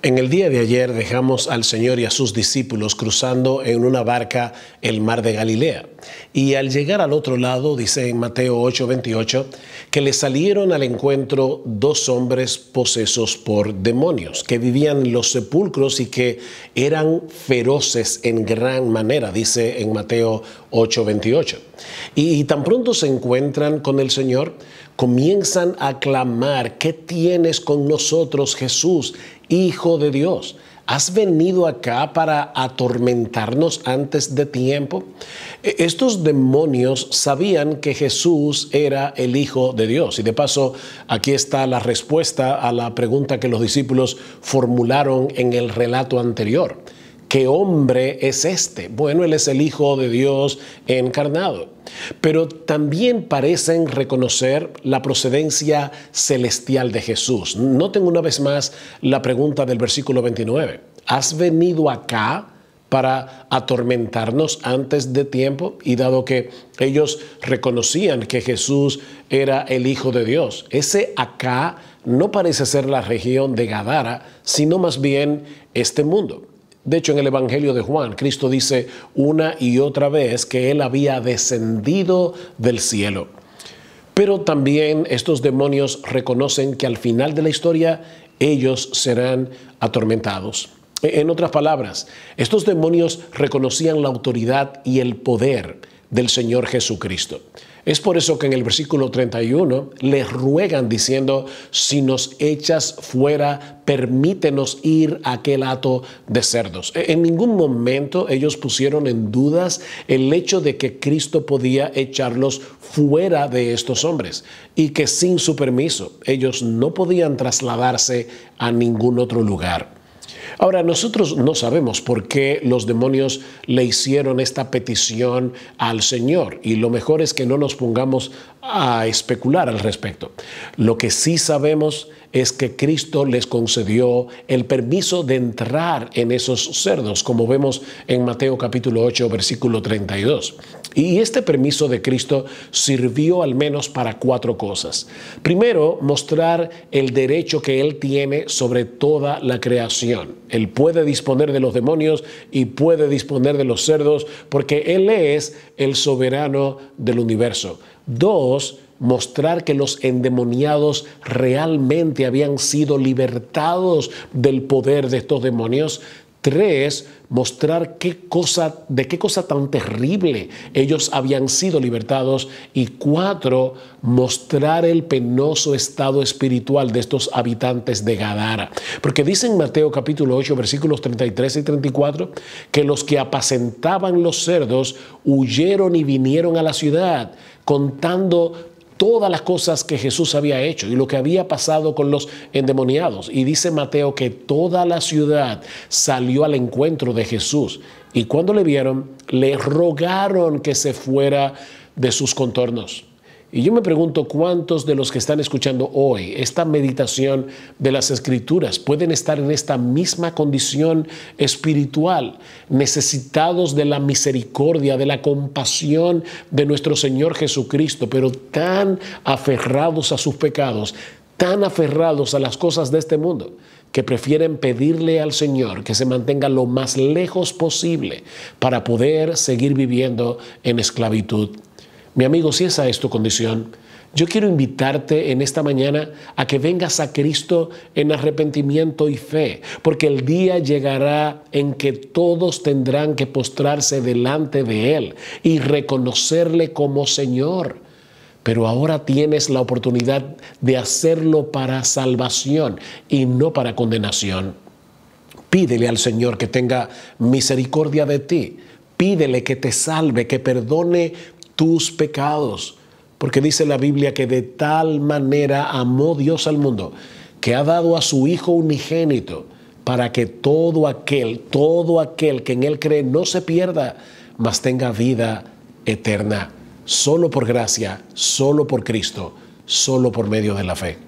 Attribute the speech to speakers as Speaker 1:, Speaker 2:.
Speaker 1: En el día de ayer dejamos al Señor y a sus discípulos cruzando en una barca el mar de Galilea. Y al llegar al otro lado, dice en Mateo 8:28, que le salieron al encuentro dos hombres posesos por demonios, que vivían en los sepulcros y que eran feroces en gran manera, dice en Mateo 8:28. Y, tan pronto se encuentran con el Señor, comienzan a clamar, ¿qué tienes con nosotros, Jesús, Hijo de Dios? ¿Has venido acá para atormentarnos antes de tiempo? E, estos demonios sabían que Jesús era el Hijo de Dios. Y de paso, aquí está la respuesta a la pregunta que los discípulos formularon en el relato anterior. ¿Qué hombre es este? Bueno, él es el Hijo de Dios encarnado. Pero también parecen reconocer la procedencia celestial de Jesús. Noten una vez más la pregunta del versículo 29. ¿Has venido acá para atormentarnos antes de tiempo? Y dado que ellos reconocían que Jesús era el Hijo de Dios, ese acá no parece ser la región de Gadara, sino más bien este mundo. De hecho, en el Evangelio de Juan, Cristo dice una y otra vez que Él había descendido del cielo. Pero también estos demonios reconocen que al final de la historia ellos serán atormentados. E-, en otras palabras, estos demonios reconocían la autoridad y el poder del Señor Jesucristo. Es por eso que en el versículo 31 les ruegan diciendo, si nos echas fuera, permítenos ir a aquel hato de cerdos. E-, en ningún momento ellos pusieron en dudas el hecho de que Cristo podía echarlos fuera de estos hombres y que sin su permiso ellos no podían trasladarse a ningún otro lugar. Ahora, nosotros no sabemos por qué los demonios le hicieron esta petición al Señor y lo mejor es que no nos pongamos a especular al respecto. Lo que sí sabemos es que Cristo les concedió el permiso de entrar en esos cerdos, como vemos en Mateo capítulo 8, versículo 32. Y este permiso de Cristo sirvió al menos para cuatro cosas. Primero, mostrar el derecho que Él tiene sobre toda la creación. Él puede disponer de los demonios y puede disponer de los cerdos porque Él es el soberano del universo. Dos, mostrar que los endemoniados realmente habían sido libertados del poder de estos demonios. Tres, mostrar qué cosa, de qué cosa tan terrible ellos habían sido libertados. Y cuatro, mostrar el penoso estado espiritual de estos habitantes de Gadara. Porque dice en Mateo capítulo 8, versículos 33 y 34, que los que apacentaban los cerdos huyeron y vinieron a la ciudad contando todas las cosas que Jesús había hecho y lo que había pasado con los endemoniados. Y dice Mateo que toda la ciudad salió al encuentro de Jesús. Y cuando le vieron, le rogaron que se fuera de sus contornos. Y yo me pregunto cuántos de los que están escuchando hoy esta meditación de las escrituras pueden estar en esta misma condición espiritual, necesitados de la misericordia, de la compasión de nuestro Señor Jesucristo, pero tan aferrados a sus pecados, tan aferrados a las cosas de este mundo que prefieren pedirle al Señor que se mantenga lo más lejos posible para poder seguir viviendo en esclavitud mi amigo, si esa es tu condición, yo quiero invitarte en esta mañana a que vengas a Cristo en arrepentimiento y fe, porque el día llegará en que todos tendrán que postrarse delante de Él y reconocerle como Señor. Pero ahora tienes la oportunidad de hacerlo para salvación y no para condenación. Pídele al Señor que tenga misericordia de ti. Pídele que te salve, que perdone tus pecados. Porque dice la Biblia que de tal manera amó Dios al mundo, que ha dado a su Hijo unigénito, para que todo aquel, todo aquel que en Él cree no se pierda, mas tenga vida eterna. Solo por gracia, solo por Cristo, solo por medio de la fe.